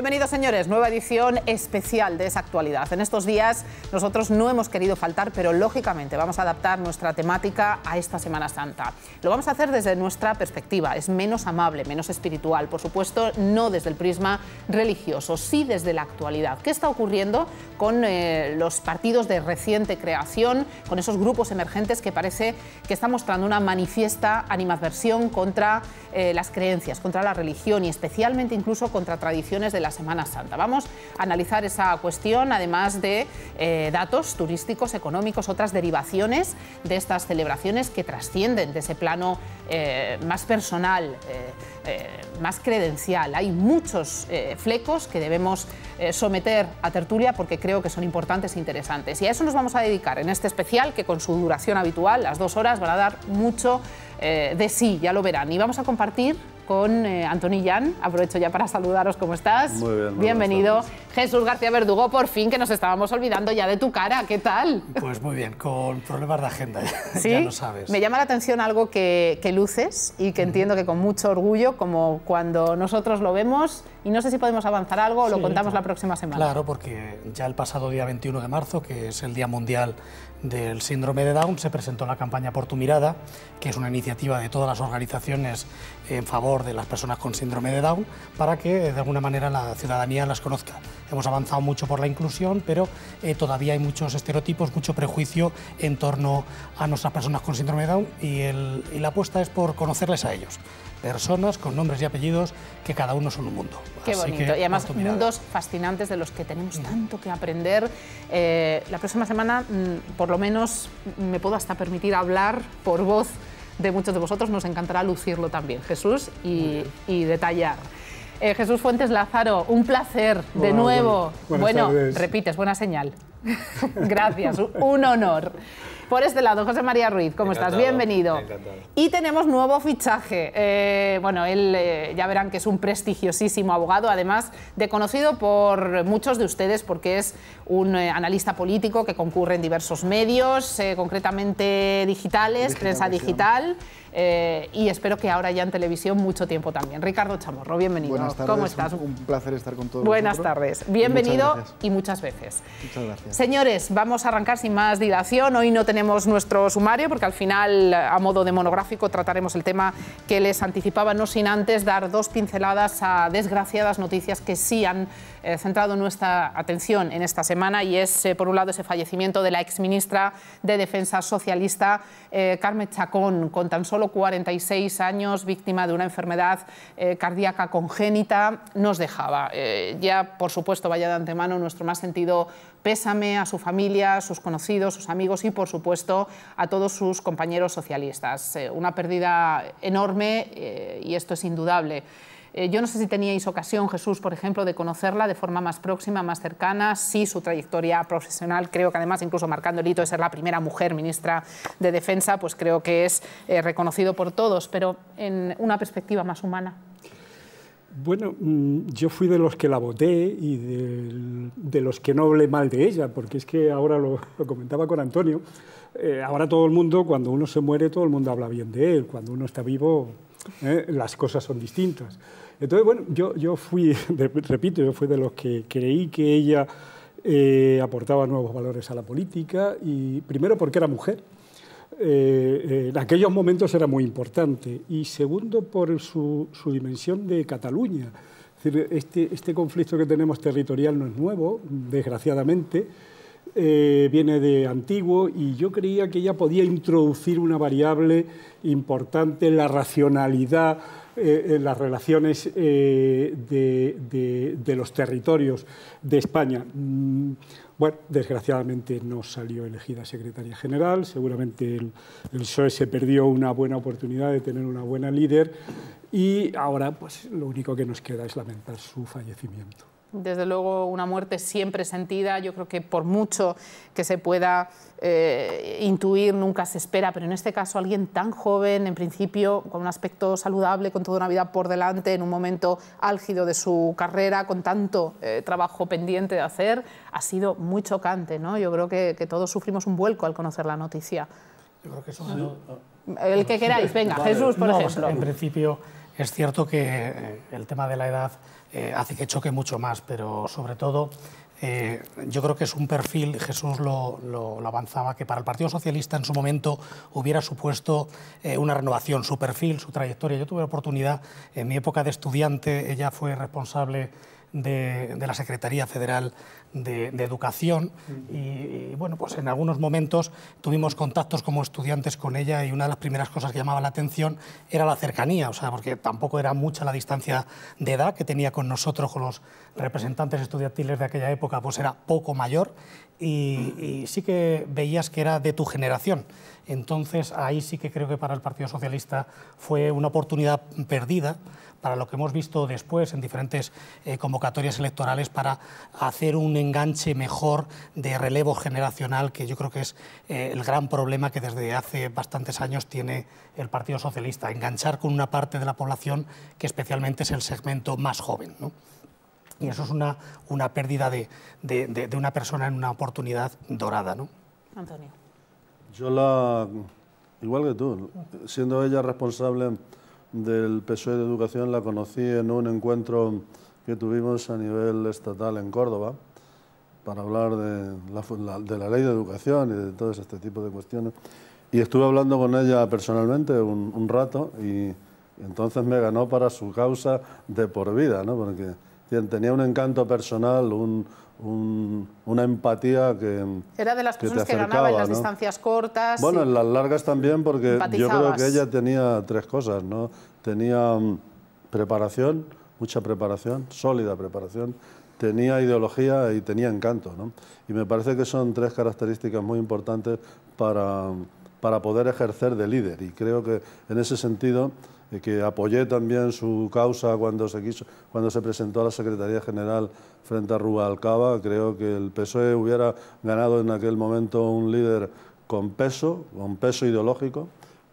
Bienvenidos, señores. Nueva edición especial de esa actualidad. En estos días nosotros no hemos querido faltar, pero lógicamente vamos a adaptar nuestra temática a esta Semana Santa. Lo vamos a hacer desde nuestra perspectiva. Es menos amable, menos espiritual, por supuesto, no desde el prisma religioso, sí desde la actualidad. ¿Qué está ocurriendo con eh, los partidos de reciente creación, con esos grupos emergentes que parece que está mostrando una manifiesta animadversión contra eh, las creencias, contra la religión y especialmente incluso contra tradiciones de la Semana Santa. Vamos a analizar esa cuestión, además de eh, datos turísticos, económicos, otras derivaciones de estas celebraciones que trascienden de ese plano eh, más personal, eh, más credencial. Hay muchos flecos que debemos someter a tertulia porque creo que son importantes e interesantes. Y a eso nos vamos a dedicar en este especial que con su duración habitual, las dos horas, van a dar mucho de sí, ya lo verán. Y vamos a compartir con eh, Antoni Aprovecho ya para saludaros, ¿cómo estás? Muy bien. Bienvenido. Jesús García Verdugo, por fin, que nos estábamos olvidando ya de tu cara. ¿Qué tal? Pues muy bien, con problemas de agenda, ya lo sabes. Me llama la atención algo que, luces y que entiendo que con mucho orgullo, como cuando nosotros lo vemos, y no sé si podemos avanzar algo o lo contamos la próxima semana. Claro, porque ya el pasado día 21 de marzo, que es el Día Mundial del Síndrome de Down, se presentó la campaña Por tu mirada, que es una iniciativa de todas las organizaciones en favor de las personas con síndrome de Down para que eh, de alguna manera la ciudadanía las conozca. Hemos avanzado mucho por la inclusión, pero eh, todavía hay muchos estereotipos, mucho prejuicio en torno a nuestras personas con síndrome de Down y, la apuesta es por conocerles a ellos personas con nombres y apellidos que cada uno son un mundo. Qué bonito. y además mundos fascinantes de los que tenemos mm. tanto que aprender. Eh, la próxima semana, mm, por lo menos, me puedo hasta permitir hablar por voz de muchos de vosotros nos encantará lucirlo también, Jesús, y, detallar. Eh, Jesús Fuentes Lázaro, un placer de nuevo. bueno, repites, buena señal. Gracias, un honor. Por este lado, José María Ruiz, ¿cómo estás? Bienvenido. Y tenemos nuevo fichaje. Eh, bueno, él eh, ya verán que es un prestigiosísimo abogado, además de conocido por muchos de ustedes porque es un eh, analista político que concurre en diversos medios, concretamente digitales, prensa digital. Eh, y espero que ahora ya en televisión mucho tiempo también. Ricardo Chamorro, bienvenido. Buenas tardes, ¿Cómo estás? Un, placer estar con todos. Buenas tardes, bienvenido y muchas veces. Muchas gracias. Señores, vamos a arrancar sin más dilación. Hoy no tenemos nuestro sumario porque al final, a modo de monográfico, trataremos el tema que les anticipaba, no sin antes dar dos pinceladas a desgraciadas noticias que sí han ...he eh, centrado nuestra atención en esta semana y es, eh, por un lado, ese fallecimiento de la exministra de Defensa Socialista, eh, Carmen Chacón, con tan solo 46 años, víctima de una enfermedad cardíaca congénita, nos dejaba. ya, por supuesto, vaya de antemano nuestro más sentido pésame a su familia, a sus conocidos, sus amigos y, por supuesto, a todos sus compañeros socialistas. una pérdida enorme y esto es indudable. Eh, yo no sé si teníais ocasión, Jesús, por ejemplo, de conocerla de forma más próxima, más cercana, sí su trayectoria profesional, creo que además incluso marcando el hito de ser la primera mujer ministra de Defensa, pues creo que es eh, reconocido por todos, pero en una perspectiva más humana. Bueno, mm, yo fui de los que la voté y de, los que no hablé mal de ella, porque es que ahora lo, comentaba con Antonio, eh, ahora todo el mundo, cuando uno se muere, todo el mundo habla bien de él, cuando uno está vivo, ¿eh? las cosas son distintas. Entonces, bueno, yo, fui, repito, yo fui de los que creí que ella eh, aportaba nuevos valores a la política, y primero porque era mujer. Eh, en aquellos momentos era muy importante, y segundo por su, dimensión de Cataluña. este, este conflicto que tenemos territorial no es nuevo, desgraciadamente eh, viene de antiguo y yo creía que ella podía introducir una variable importante, la racionalidad, eh, en las relaciones eh, de, los territorios de España. Mm, bueno, desgraciadamente no salió elegida secretaria general, seguramente el, el PSOE se perdió una buena oportunidad de tener una buena líder y ahora pues lo único que nos queda es lamentar su fallecimiento. Desde luego, una muerte siempre sentida, yo creo que por mucho que se pueda eh, intuir, nunca se espera, pero en este caso alguien tan joven, en principio, con un aspecto saludable, con toda una vida por delante, en un momento álgido de su carrera, con tanto eh, trabajo pendiente de hacer, ha sido muy chocante. ¿no? Yo creo que, todos sufrimos un vuelco al conocer la noticia. Yo creo que eso... El que queráis, venga, Jesús, por ejemplo. En principio es cierto que eh, el tema de la edad eh, hace que choque mucho más, pero sobre todo eh, yo creo que es un perfil, Jesús lo, avanzaba, que para el Partido Socialista en su momento hubiera supuesto una renovación, su perfil, su trayectoria. Yo tuve la oportunidad, en mi época de estudiante, ella fue responsable de, la Secretaría Federal de, Educación y, bueno, pues en algunos momentos tuvimos contactos como estudiantes con ella y una de las primeras cosas que llamaba la atención era la cercanía, o sea, porque tampoco era mucha la distancia de edad que tenía con nosotros, con los representantes estudiantiles de aquella época, pues era poco mayor y sí que veías que era de tu generación. Entonces, ahí sí que creo que para el Partido Socialista fue una oportunidad perdida para lo que hemos visto después en diferentes eh, convocatorias electorales para hacer un enganche mejor de relevo generacional, que yo creo que es eh, el gran problema que desde hace bastantes años tiene el Partido Socialista, enganchar con una parte de la población que especialmente es el segmento más joven. Y eso es una, pérdida de, de, una persona en una oportunidad dorada. ¿no? Antonio. Yo la, igual que tú, siendo ella responsable del PSOE de Educación, la conocí en un encuentro que tuvimos a nivel estatal en Córdoba para hablar de la, ley de educación y de todo este tipo de cuestiones. Y estuve hablando con ella personalmente un, rato y entonces me ganó para su causa de por vida, ¿no? porque tenía un encanto personal, un, una empatía que. Era de las personas que, ganaba en las distancias cortas. Bueno, en las largas también, porque yo creo que ella tenía tres cosas, ¿no? Tenía mm, preparación, mucha preparación, sólida preparación, tenía ideología y tenía encanto, Y me parece que son tres características muy importantes para, para poder ejercer de líder. Y creo que en ese sentido eh, que apoyé también su causa cuando se, quiso, cuando se presentó a la Secretaría General frente a Rubalcaba, creo que el PSOE hubiera ganado en aquel momento un líder con peso, con peso ideológico,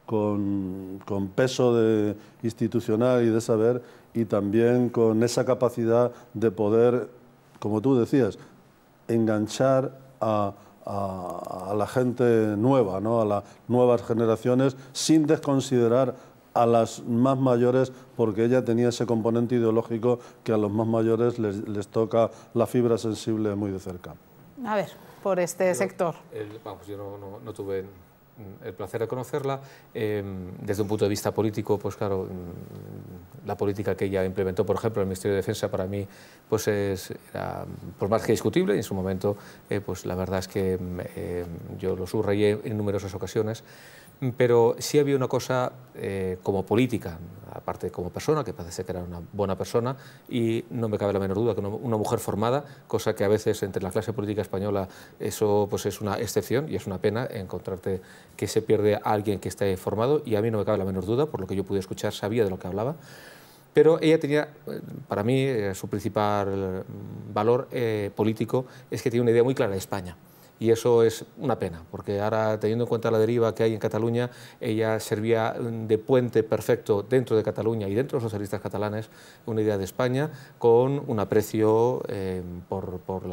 con, peso de institucional y de saber, y también con esa capacidad de poder, como tú decías, enganchar a, a, la gente nueva, ¿no? a las nuevas generaciones, sin desconsiderar a las más mayores porque ella tenía ese componente ideológico que a los más mayores les, les toca la fibra sensible muy de cerca. A ver, por este sector. vamos, yo no, tuve mm, el placer de conocerla. Em, desde un punto de vista político, pues claro, mm, la política que ella implementó, por ejemplo, en el Ministerio de Defensa, para mí, pues es, era, por más que discutible. en su momento, eh, pues la verdad es que mm, eh, yo lo subrayé en numerosas ocasiones pero sí había una cosa eh, como política, aparte como persona, que parece que era una buena persona, y no me cabe la menor duda que una mujer formada, cosa que a veces entre la clase política española eso pues es una excepción y es una pena encontrarte que se pierde a alguien que esté formado, y a mí no me cabe la menor duda, por lo que yo pude escuchar sabía de lo que hablaba, pero ella tenía, para mí, eh, su principal valor eh, político es que tiene una idea muy clara de España y eso es una pena, porque ahora teniendo en cuenta la deriva que hay en Cataluña, ella servía mm, de puente perfecto dentro de Cataluña y dentro de los socialistas catalanes, una idea de España, con un aprecio em, por, eh,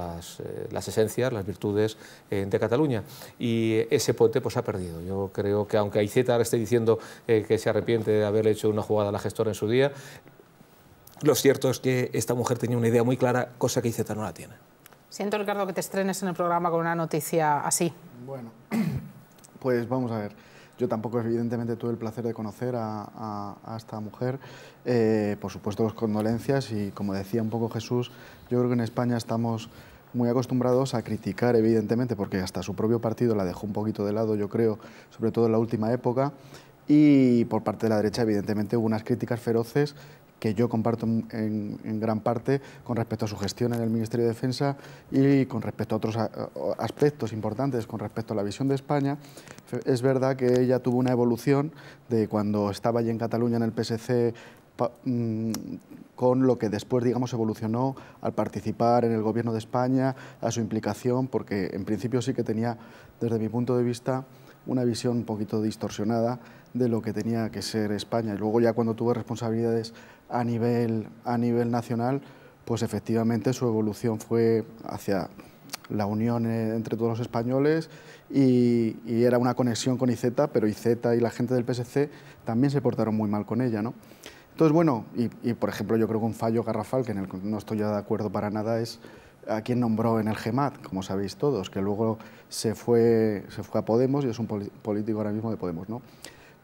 las, esencias, las virtudes eh, de Cataluña. Y ese puente pues, ha perdido. Yo creo que aunque Aiceta ahora esté diciendo eh, que se arrepiente de haber hecho una jugada a la gestora en su día, lo cierto es que esta mujer tenía una idea muy clara, cosa que Iceta no la tiene. Siento, Ricardo, que te estrenes en el programa con una noticia así. Bueno, pues vamos a ver. Yo tampoco, evidentemente, tuve el placer de conocer a, esta mujer. Eh, por supuesto, las condolencias y, como decía un poco Jesús, yo creo que en España estamos muy acostumbrados a criticar, evidentemente, porque hasta su propio partido la dejó un poquito de lado, yo creo, sobre todo en la última época. Y por parte de la derecha, evidentemente, hubo unas críticas feroces que yo comparto en, gran parte con respecto a su gestión en el Ministerio de Defensa y con respecto a otros eh, aspectos importantes, con respecto a la visión de España. Es verdad que ella tuvo una evolución de cuando estaba allí en Cataluña en el PSC mm, con lo que después, digamos, evolucionó al participar en el Gobierno de España, a su implicación, porque en principio sí que tenía, desde mi punto de vista, una visión un poquito distorsionada de lo que tenía que ser España. Y luego ya cuando tuve responsabilidades a nivel, a nivel nacional, pues efectivamente su evolución fue hacia la unión eh, entre todos los españoles y, era una conexión con IZ, pero IZ y la gente del PSC también se portaron muy mal con ella. ¿no? Entonces, bueno, y, por ejemplo yo creo que un fallo garrafal, que no estoy ya de acuerdo para nada, es a quien nombró en el GEMAT, como sabéis todos, que luego se fue, se fue a Podemos y es un político ahora mismo de Podemos. ¿no?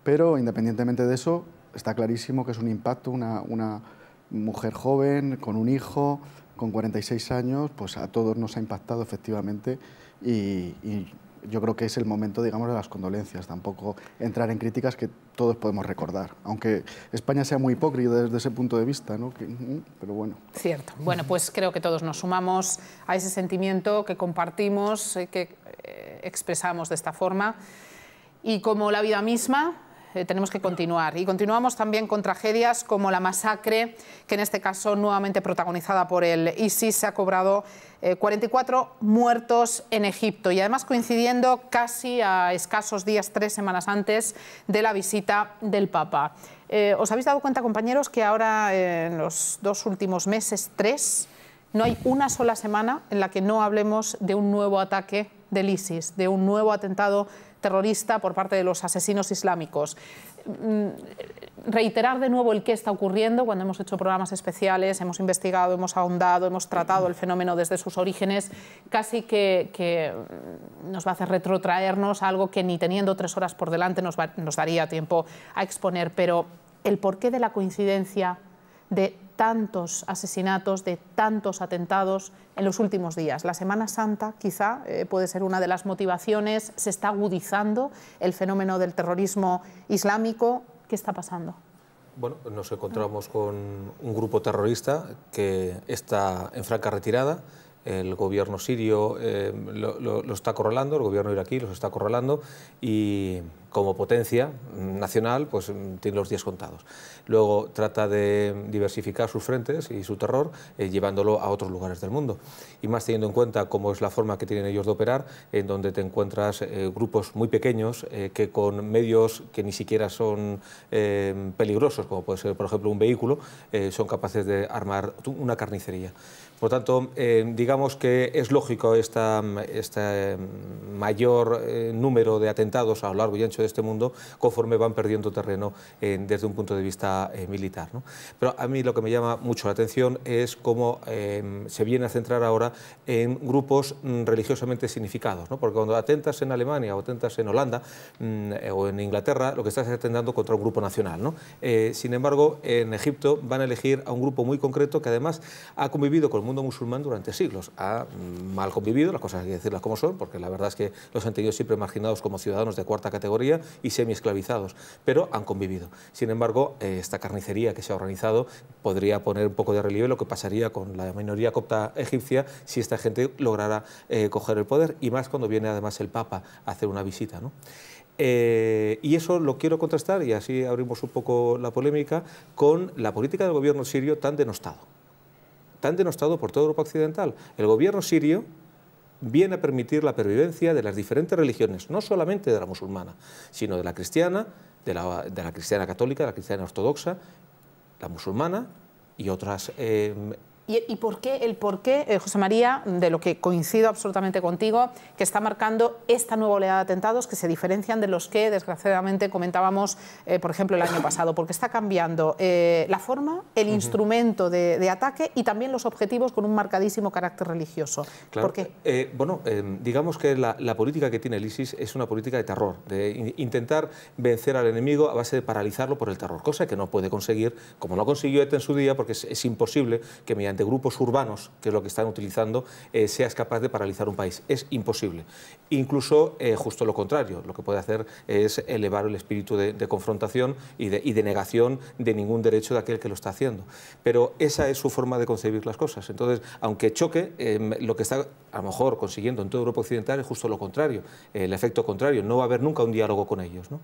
Pero independientemente de eso, está clarísimo que es un impacto, una, una mujer joven, con un hijo, con 46 años, pues a todos nos ha impactado efectivamente y, yo creo que es el momento, digamos, de las condolencias, tampoco entrar en críticas que todos podemos recordar, aunque España sea muy hipócrita desde ese punto de vista, ¿no? Mm, pero bueno. Cierto. Bueno, pues creo que todos nos sumamos a ese sentimiento que compartimos, eh, que eh, expresamos de esta forma y como la vida misma, eh, tenemos que continuar. Y continuamos también con tragedias como la masacre, que en este caso nuevamente protagonizada por el ISIS, se ha cobrado 44 eh, muertos en Egipto. Y además coincidiendo casi a escasos días, tres semanas antes de la visita del Papa. Eh, ¿Os habéis dado cuenta, compañeros, que ahora en los dos últimos meses, tres, no hay una sola semana en la que no hablemos de un nuevo ataque del ISIS, de un nuevo atentado terrorista por parte de los asesinos islámicos. Mm, reiterar de nuevo el qué está ocurriendo cuando hemos hecho programas especiales, hemos investigado, hemos ahondado, hemos tratado el fenómeno desde sus orígenes, casi que, nos va a hacer retrotraernos algo que ni teniendo tres horas por delante nos, nos daría tiempo a exponer. Pero el porqué de la coincidencia de tantos asesinatos, de tantos atentados en los últimos días. La Semana Santa quizá eh, puede ser una de las motivaciones. Se está agudizando el fenómeno del terrorismo islámico. ¿Qué está pasando? Bueno, nos encontramos con un grupo terrorista que está en franca retirada, el gobierno sirio eh, lo, está corralando, el gobierno iraquí los está corralando y como potencia nacional pues tiene los días contados. Luego trata de diversificar sus frentes y su terror eh, llevándolo a otros lugares del mundo. Y más teniendo en cuenta cómo es la forma que tienen ellos de operar, en donde te encuentras eh, grupos muy pequeños que con medios que ni siquiera son peligrosos, como puede ser por ejemplo un vehículo, son capaces de armar una carnicería. Por tanto, eh, digamos que es lógico este mm, mayor eh, número de atentados a lo largo y ancho de este mundo conforme van perdiendo terreno eh, desde un punto de vista militar. ¿no? Pero a mí lo que me llama mucho la atención es cómo se viene a centrar ahora en grupos mm, religiosamente significados, porque cuando atentas en Alemania o atentas en Holanda mm, o en Inglaterra, lo que estás es atentando contra un grupo nacional. ¿no? sin embargo, en Egipto van a elegir a un grupo muy concreto que además ha convivido con mundo musulmán durante siglos. Ha mm, mal convivido, las cosas hay que decirlas como son, porque la verdad es que los han tenido siempre marginados como ciudadanos de cuarta categoría y semi esclavizados, pero han convivido. Sin embargo, eh, esta carnicería que se ha organizado podría poner un poco de relieve lo que pasaría con la minoría copta egipcia si esta gente lograra eh, coger el poder, y más cuando viene además el Papa a hacer una visita. Eh, y eso lo quiero contrastar, y así abrimos un poco la polémica, con la política del gobierno sirio tan denostado tan denostado por toda Europa Occidental. El gobierno sirio viene a permitir la pervivencia de las diferentes religiones, no solamente de la musulmana, sino de la cristiana, de la, cristiana católica, de la cristiana ortodoxa, la musulmana y otras eh, ¿Y, ¿Y, por qué, el por eh, José María, de lo que coincido absolutamente contigo, que está marcando esta nueva oleada de atentados que se diferencian de los que, desgraciadamente, comentábamos, eh, por ejemplo, el año pasado? Porque está cambiando eh, la forma, el instrumento de, ataque y también los objetivos con un marcadísimo carácter religioso. ¿Por qué? bueno, digamos que la, política que tiene el ISIS es una política de terror, de intentar vencer al enemigo a base de paralizarlo por el terror, cosa que no puede conseguir, como no consiguió ETA en su día, porque es imposible que mediante de grupos urbanos, que es lo que están utilizando, eh, seas capaz de paralizar un país. Es imposible. Incluso eh, justo lo contrario, lo que puede hacer es elevar el espíritu de, confrontación y de, de, negación de ningún derecho de aquel que lo está haciendo. Pero esa es su forma de concebir las cosas. Entonces, aunque choque, eh, lo que está a lo mejor consiguiendo en toda Europa Occidental es justo lo contrario, el efecto contrario, no va a haber nunca un diálogo con ellos. ¿no?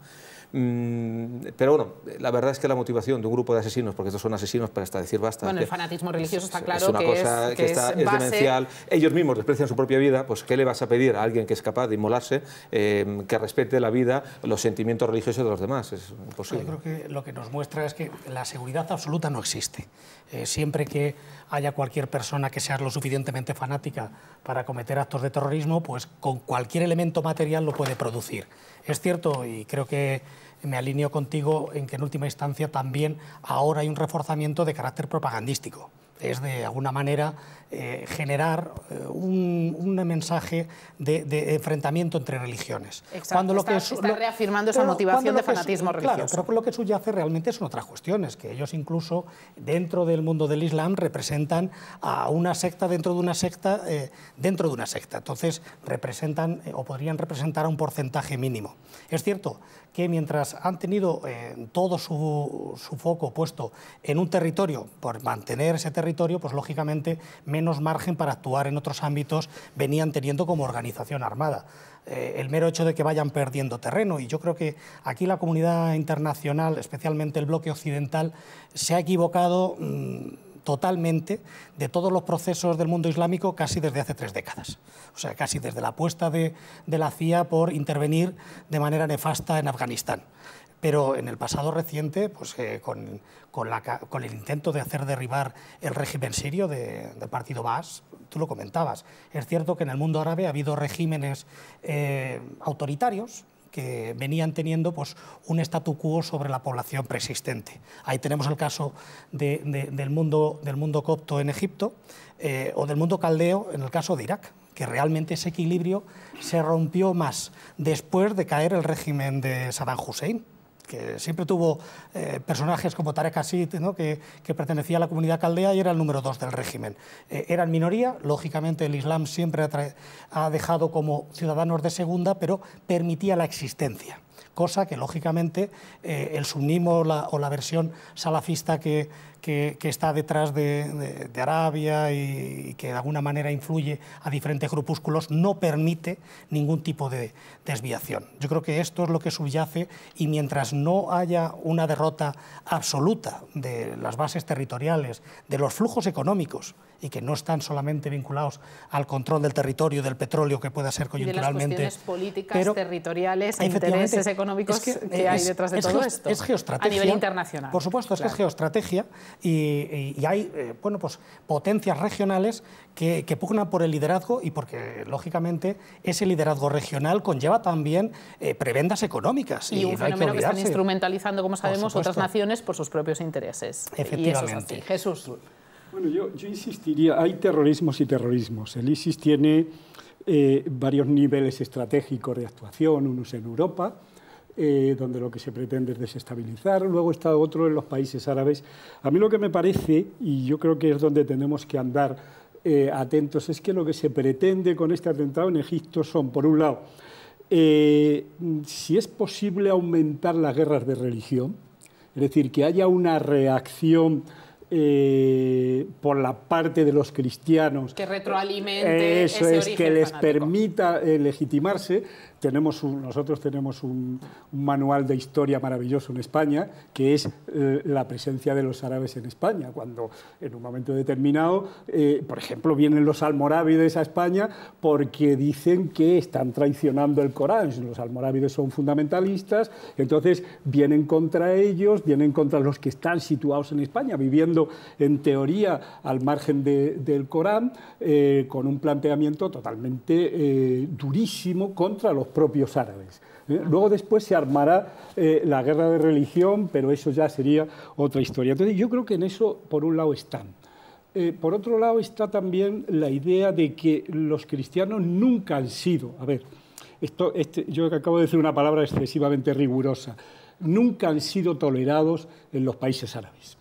Mm, pero bueno, la verdad es que la motivación de un grupo de asesinos, porque estos son asesinos para hasta decir basta. Bueno, el fanatismo religioso está claro que es, que, Ellos mismos desprecian su propia vida, pues ¿qué le vas a pedir a alguien que es capaz de inmolarse em, que respete la vida, los sentimientos religiosos de los demás? Es Yo creo que lo que nos muestra es que la seguridad absoluta no existe. Eh, siempre que haya cualquier persona que sea lo suficientemente fanática para cometer actos de terrorismo, pues con cualquier elemento material lo puede producir. Es cierto, y creo que me alineo contigo en que en última instancia también ahora hay un reforzamiento de carácter propagandístico es de alguna manera eh, generar eh, un, mensaje de, enfrentamiento entre religiones. cuando lo que reafirmando esa motivación de fanatismo religioso. Claro, pero lo que subyace realmente son otras cuestiones, que ellos incluso dentro del mundo del Islam representan a una secta dentro de una secta eh, dentro de una secta. Entonces representan o podrían representar a un porcentaje mínimo. Es cierto que mientras han tenido eh, todo su, foco puesto en un territorio, por mantener ese territorio, pues lógicamente menos margen para actuar en otros ámbitos venían teniendo como organización armada. Eh, el mero hecho de que vayan perdiendo terreno, y yo creo que aquí la comunidad internacional, especialmente el bloque occidental, se ha equivocado. Mm, totalmente de todos los procesos del mundo islámico casi desde hace tres décadas. O sea, casi desde la apuesta de, la CIA por intervenir de manera nefasta en Afganistán pero en el pasado reciente, pues, eh, con, el intento de hacer derribar el régimen sirio de, del partido Baas, tú lo comentabas, es cierto que en el mundo árabe ha habido regímenes eh, autoritarios, que venían teniendo pues, un statu quo sobre la población preexistente. Ahí tenemos el caso del, mundo, del mundo copto en Egipto eh, o del mundo caldeo en el caso de Irak que realmente ese equilibrio se rompió más después de caer el régimen de Saddam Hussein que siempre tuvo eh, personajes como Tarek Asit, que, pertenecía a la comunidad caldea y era el número dos del régimen. Era eh, eran minoría, lógicamente el Islam siempre ha dejado como ciudadanos de segunda, pero permitía la existencia cosa que lógicamente eh, el sunnismo o la versión salafista que, que, está detrás de, Arabia y, que de alguna manera influye a diferentes grupúsculos, no permite ningún tipo de desviación. Yo creo que esto es lo que subyace y mientras no haya una derrota absoluta de las bases territoriales, de los flujos económicos, y que no están solamente vinculados al control del territorio, del petróleo, que pueda ser coyunturalmente. Y políticas, pero, territoriales, e intereses económicos que, hay detrás de todo esto. Es A nivel internacional. Por supuesto, es que es geoestrategia y, hay eh, bueno, pues, potencias regionales que, que, pugnan por el liderazgo y porque, lógicamente, ese liderazgo regional conlleva también eh, prebendas económicas. Y, un fenómeno que, están instrumentalizando, como sabemos, otras naciones por sus propios intereses. Efectivamente. Jesús. Bueno, yo, yo insistiría, hay terrorismos y terrorismos. El ISIS tiene... Eh, varios niveles estratégicos de actuación, unos en Europa, eh, donde lo que se pretende es desestabilizar. Luego está otro en los países árabes. A mí lo que me parece, y yo creo que es donde tenemos que andar eh, atentos, es que lo que se pretende con este atentado en Egipto son, por un lado, eh, si es posible aumentar las guerras de religión, es decir, que haya una reacción por la parte de los cristianos. Que retroalimente. Eso es, que les permita legitimarse, nosotros tenemos un, manual de historia maravilloso en España, que es eh, la presencia de los árabes en España, cuando en un momento determinado, eh, por ejemplo, vienen los almorávides a España porque dicen que están traicionando el Corán, los almorávides son fundamentalistas, entonces vienen contra ellos, vienen contra los que están situados en España, viviendo en teoría al margen del Corán, eh, con un planteamiento totalmente durísimo contra los propios árabes. Eh, luego después se armará eh, la guerra de religión, pero eso ya sería otra historia. Entonces yo creo que en eso, por un lado, están. Eh, por otro lado está también la idea de que los cristianos nunca han sido, a ver, esto, este, yo acabo de decir una palabra excesivamente rigurosa, nunca han sido tolerados en los países árabes.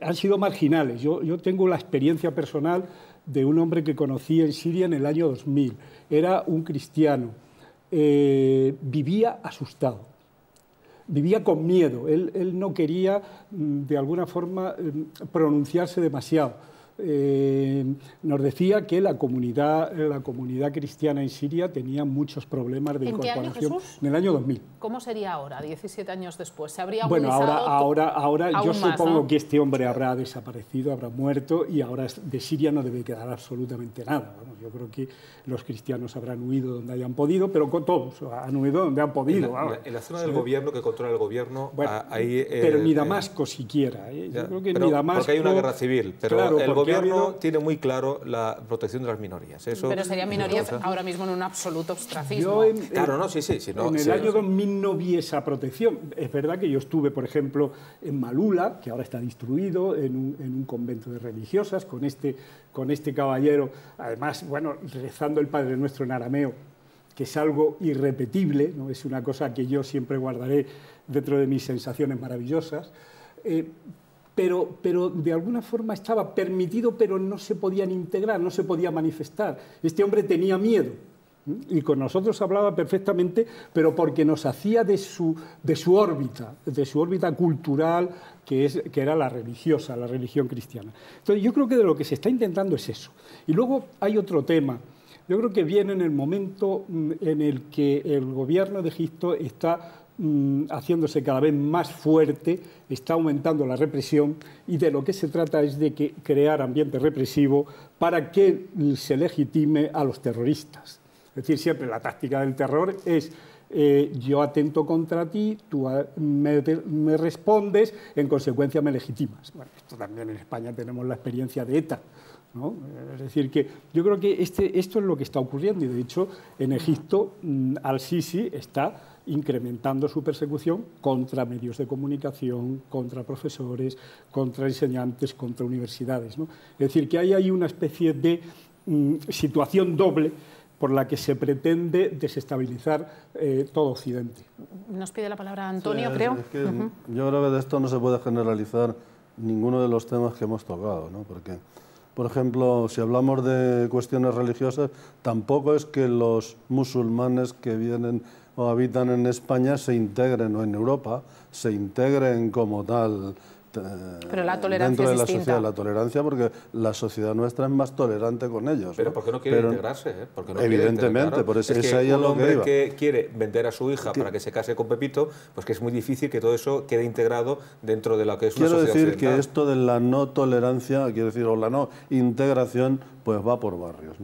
han sido marginales. Yo, yo tengo la experiencia personal de un hombre que conocí en Siria en el año 2000. Era un cristiano, eh, vivía asustado, vivía con miedo, él no quería mm, de alguna forma eh, pronunciarse demasiado eh, nos decía que la comunidad, la comunidad cristiana en Siria tenía muchos problemas de ¿En incorporación. En el año 2000. ¿Cómo sería ahora, 17 años después? ¿Se habría Bueno, ahora, ahora, ahora yo supongo que este hombre habrá desaparecido, habrá muerto y ahora de Siria no debe quedar absolutamente nada. yo creo que los cristianos habrán huido donde hayan podido, pero con todos han huido donde han podido. En la, zona del gobierno que controla el gobierno, pero ni eh, Damasco siquiera. ¿eh? Yo creo que porque hay una guerra civil, pero el gobierno gobierno tiene muy claro la protección de las minorías. Eso Pero serían minorías ahora mismo en un absoluto ostracismo. En, claro, no, sí, sí. sí en el año 2000 no vi esa protección. Es verdad que yo estuve, por ejemplo, en Malula, que ahora está destruido, en un, convento de religiosas, con este, con este caballero, además, bueno, rezando el Padre Nuestro en arameo, que es algo irrepetible, ¿no? es una cosa que yo siempre guardaré dentro de mis sensaciones maravillosas. Eh, pero, de alguna forma estaba permitido, pero no se podían integrar, no se podía manifestar. Este hombre tenía miedo, y con nosotros hablaba perfectamente, pero porque nos hacía de su, de su órbita, de su órbita cultural, que, es, que era la religiosa, la religión cristiana. Entonces yo creo que de lo que se está intentando es eso. Y luego hay otro tema. Yo creo que viene en el momento mm, en el que el gobierno de Egipto está Mm, haciéndose cada vez más fuerte, está aumentando la represión y de lo que se trata es de que crear ambiente represivo para que se legitime a los terroristas. Es decir, siempre la táctica del terror es eh, yo atento contra ti, tú ah, me, respondes, en consecuencia me legitimas. Bueno, esto también en España tenemos la experiencia de ETA. Es decir, que yo creo que este, esto es lo que está ocurriendo y de hecho en Egipto mm, al-Sisi está incrementando su persecución contra medios de comunicación, contra profesores, contra enseñantes, contra universidades. Es decir, que hay una especie de mm, situación doble por la que se pretende desestabilizar eh, todo Occidente. Nos pide la palabra Antonio, creo. Yo creo que de esto no se puede generalizar ninguno de los temas que hemos tocado, ¿no? porque por ejemplo, si hablamos de cuestiones religiosas, tampoco es que los musulmanes que vienen o habitan en España se integren, o en Europa, se integren como tal eh, Pero la tolerancia dentro de la sociedad, la tolerancia, porque la sociedad nuestra es más tolerante con ellos. Pero por porque no quiere integrarse, eh? evidentemente, por eso es, que un hombre que, quiere vender a su hija para que se case con Pepito, pues que es muy difícil que todo eso quede integrado dentro de lo que es quiero una sociedad Quiero decir que esto de la no tolerancia, quiero decir, o la no integración, pues va por barrios,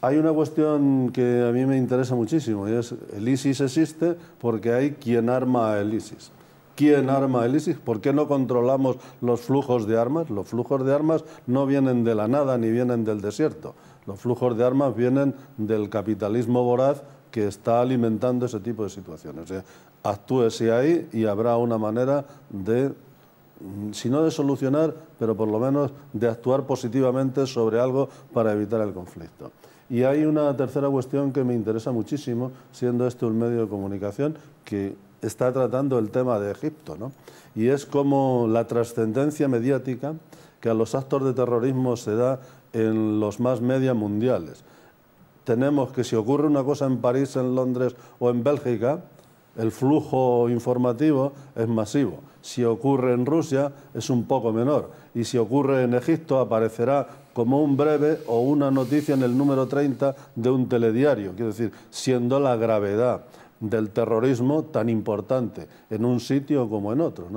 Hay una cuestión que a mí me interesa muchísimo y es el ISIS existe porque hay quien arma el ISIS quién arma el ISIS? ¿Por qué no controlamos los flujos de armas? Los flujos de armas no vienen de la nada ni vienen del desierto. Los flujos de armas vienen del capitalismo voraz que está alimentando ese tipo de situaciones. ¿eh? actúese ahí y habrá una manera de, mm, si no de solucionar, pero por lo menos de actuar positivamente sobre algo para evitar el conflicto. Y hay una tercera cuestión que me interesa muchísimo, siendo este un medio de comunicación que está tratando el tema de Egipto, Y es como la trascendencia mediática que a los actos de terrorismo se da en los más media mundiales. Tenemos que si ocurre una cosa en París, en Londres o en Bélgica, el flujo informativo es masivo. Si ocurre en Rusia es un poco menor y si ocurre en Egipto aparecerá como un breve o una noticia en el número 30 de un telediario, quiero decir, siendo la gravedad del terrorismo tan importante en un sitio como en otro.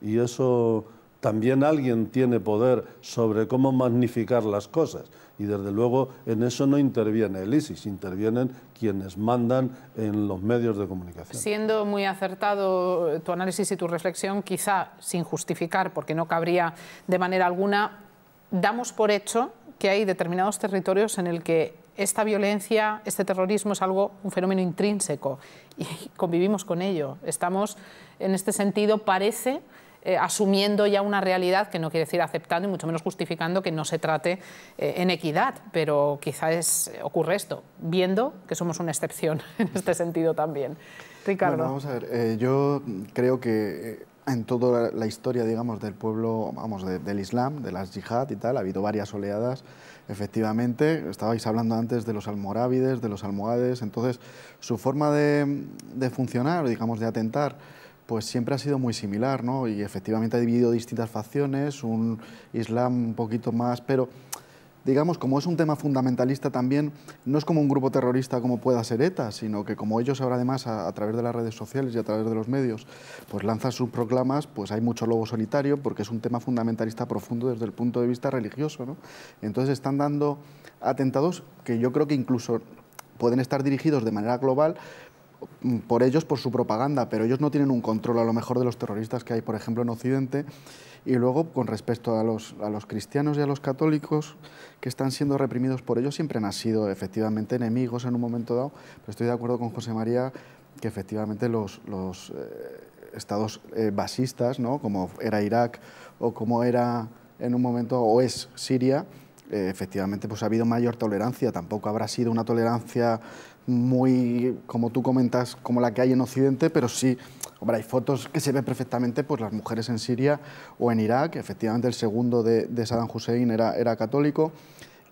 Y eso también alguien tiene poder sobre cómo magnificar las cosas. Y desde luego en eso no interviene el ISIS, intervienen quienes mandan en los medios de comunicación. Siendo muy acertado eh, tu análisis y tu reflexión, quizá sin justificar, porque no cabría de manera alguna, damos por hecho que hay determinados territorios en el que esta violencia, este terrorismo es algo, un fenómeno intrínseco y convivimos con ello. Estamos, en este sentido, parece eh, asumiendo ya una realidad que no quiere decir aceptando y mucho menos justificando que no se trate eh, en equidad, pero quizás eh, ocurre esto, viendo que somos una excepción en este sentido también. Ricardo. Bueno, vamos a ver, yo creo que en toda la historia, digamos, del pueblo, vamos, del Islam, de las yihad y tal, ha habido varias oleadas Efectivamente, estabais hablando antes de los almorávides, de los almohades, entonces su forma de, de funcionar, digamos, de atentar, pues siempre ha sido muy similar, ¿no? Y efectivamente ha dividido distintas facciones, un Islam un poquito más, pero digamos, como es un tema fundamentalista también, no es como un grupo terrorista como pueda ser ETA, sino que como ellos ahora además a, través de las redes sociales y a través de los medios, pues lanzan sus proclamas, pues hay mucho lobo solitario porque es un tema fundamentalista profundo desde el punto de vista religioso. Entonces están dando atentados que yo creo que incluso pueden estar dirigidos de manera global, por ellos, por su propaganda, pero ellos no tienen un control a lo mejor de los terroristas que hay, por ejemplo, en Occidente. Y luego, con respecto a los, a los cristianos y a los católicos que están siendo reprimidos por ellos, siempre han sido efectivamente enemigos en un momento dado, pero estoy de acuerdo con José María que efectivamente los, eh, estados eh, basistas, ¿no? como era Irak o como era en un momento o es Siria, eh, efectivamente pues ha habido mayor tolerancia, tampoco habrá sido una tolerancia muy, como tú comentas, como la que hay en Occidente, pero sí, hay fotos que se ven perfectamente, pues las mujeres en Siria o en Irak, efectivamente el segundo de, Saddam Hussein era, era católico,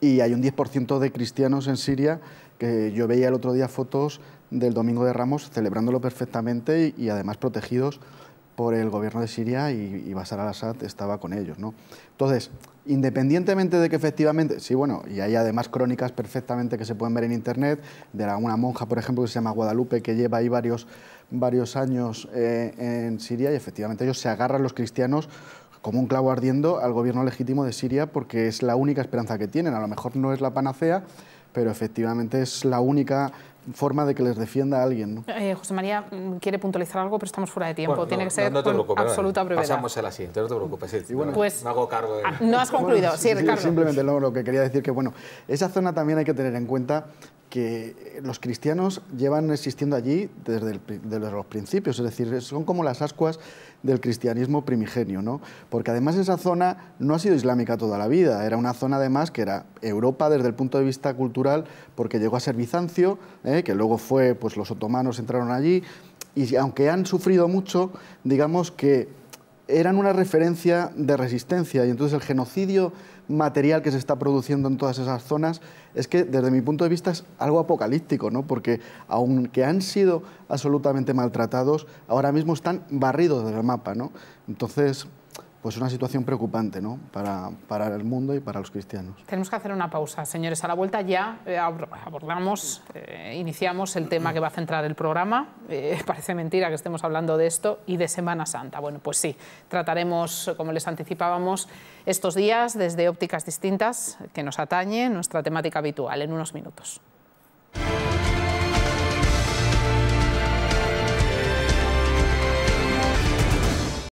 y hay un 10% de cristianos en Siria que yo veía el otro día fotos del Domingo de Ramos celebrándolo perfectamente y además protegidos por el gobierno de Siria y, Basar Bashar al-Assad estaba con ellos. ¿no? Entonces, independientemente de que efectivamente, sí, bueno, y hay además crónicas perfectamente que se pueden ver en Internet, de una monja, por ejemplo, que se llama Guadalupe, que lleva ahí varios, varios años eh, en Siria, y efectivamente ellos se agarran los cristianos como un clavo ardiendo al gobierno legítimo de Siria porque es la única esperanza que tienen. A lo mejor no es la panacea, pero efectivamente es la única forma de que les defienda a alguien. Eh, José María mm, quiere puntualizar algo, pero estamos fuera de tiempo. Tiene que ser absoluta brevedad. Pasamos a la siguiente, no te preocupes. bueno, pues, no hago cargo ah, No has concluido, sí, Ricardo. Simplemente lo que quería decir que, bueno, esa zona también hay que tener en cuenta que los cristianos llevan existiendo allí desde, desde los principios, es decir, son como las ascuas del cristianismo primigenio, ¿no? Porque además esa zona no ha sido islámica toda la vida, era una zona además que era Europa desde el punto de vista cultural, porque llegó a ser Bizancio, ¿eh? que luego fue, pues los otomanos entraron allí, y aunque han sufrido mucho, digamos que eran una referencia de resistencia y entonces el genocidio material que se está produciendo en todas esas zonas es que desde mi punto de vista es algo apocalíptico, ¿no? porque aunque han sido absolutamente maltratados, ahora mismo están barridos del mapa. ¿no? Entonces, pues una situación preocupante ¿no? para, para, el mundo y para los cristianos. Tenemos que hacer una pausa, señores. A la vuelta ya eh, abordamos, eh, iniciamos el tema que va a centrar el programa. Eh, parece mentira que estemos hablando de esto y de Semana Santa. Bueno, pues sí, trataremos, como les anticipábamos, estos días desde ópticas distintas que nos atañe nuestra temática habitual en unos minutos.